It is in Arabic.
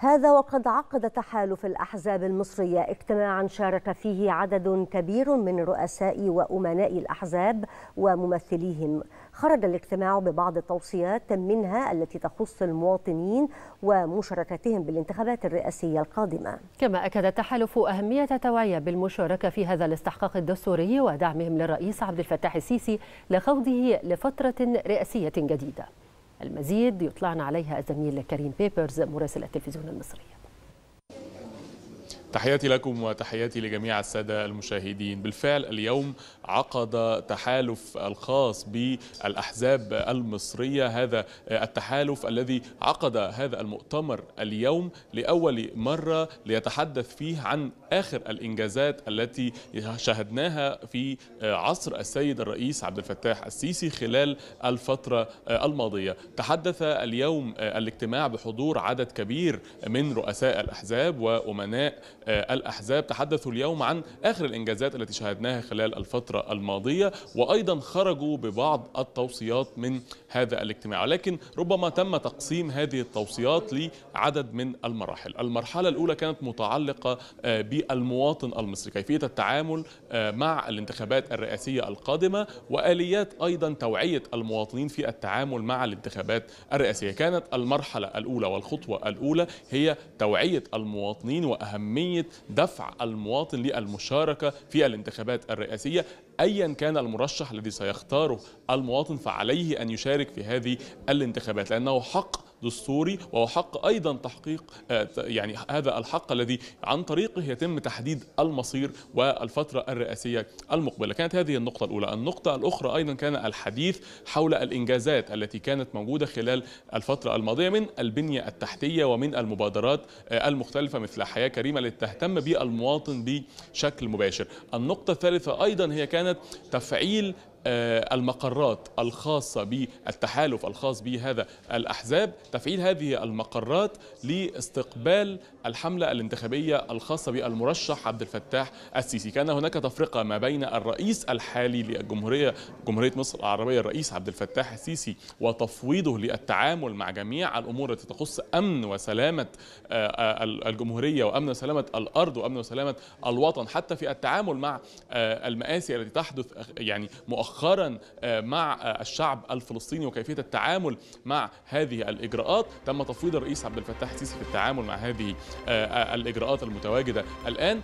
هذا وقد عقد تحالف الأحزاب المصرية اجتماعا شارك فيه عدد كبير من رؤساء وأمناء الأحزاب وممثليهم خرج الاجتماع ببعض التوصيات منها التي تخص المواطنين ومشاركتهم بالانتخابات الرئاسية القادمة كما أكد التحالف أهمية توعية بالمشاركة في هذا الاستحقاق الدستوري ودعمهم للرئيس عبد الفتاح السيسي لخوضه لفترة رئاسية جديدة المزيد يطلعنا عليها الزميل كريم بيبرز مراسل التلفزيون المصري تحياتي لكم وتحياتي لجميع السادة المشاهدين بالفعل اليوم عقد تحالف الخاص بالأحزاب المصرية هذا التحالف الذي عقد هذا المؤتمر اليوم لأول مرة ليتحدث فيه عن آخر الإنجازات التي شهدناها في عصر السيد الرئيس عبد الفتاح السيسي خلال الفترة الماضية تحدث اليوم الاجتماع بحضور عدد كبير من رؤساء الأحزاب وأمناء آه، الأحزاب تحدثوا اليوم عن آخر الإنجازات التي شاهدناها خلال الفترة الماضية وأيضا خرجوا ببعض التوصيات من هذا الاجتماع ولكن ربما تم تقسيم هذه التوصيات لعدد من المراحل المرحلة الأولى كانت متعلقة آه، بالمواطن المصري كيفية التعامل آه، مع الانتخابات الرئاسية القادمة وآليات أيضا توعية المواطنين في التعامل مع الانتخابات الرئاسية كانت المرحلة الأولى والخطوة الأولى هي توعية المواطنين وأهمية اهميه دفع المواطن للمشاركة في الانتخابات الرئاسية أيا كان المرشح الذي سيختاره المواطن فعليه أن يشارك في هذه الانتخابات لأنه حق دستوري وهو حق ايضا تحقيق آه، يعني هذا الحق الذي عن طريقه يتم تحديد المصير والفتره الرئاسيه المقبله كانت هذه النقطه الاولى النقطه الاخرى ايضا كان الحديث حول الانجازات التي كانت موجوده خلال الفتره الماضيه من البنيه التحتيه ومن المبادرات آه، المختلفه مثل حياه كريمه التي تهتم بالمواطن بشكل مباشر النقطه الثالثه ايضا هي كانت تفعيل آه، المقرات الخاصة بالتحالف الخاص بهذا الأحزاب تفعيل هذه المقرات لاستقبال الحملة الانتخابية الخاصة بالمرشح عبد الفتاح السيسي كان هناك تفرقة ما بين الرئيس الحالي للجمهورية جمهورية مصر العربية الرئيس عبد الفتاح السيسي وتفويضه للتعامل مع جميع الأمور التي تخص أمن وسلامة آه، آه، الجمهورية وأمن وسلامة الأرض وأمن وسلامة الوطن حتى في التعامل مع المآسي التي تحدث يعني مؤخرا مؤخرا آه، مع آه، الشعب الفلسطيني وكيفيه التعامل مع هذه الاجراءات تم تفويض الرئيس عبد الفتاح السيسي في التعامل مع هذه آه، الاجراءات المتواجده الان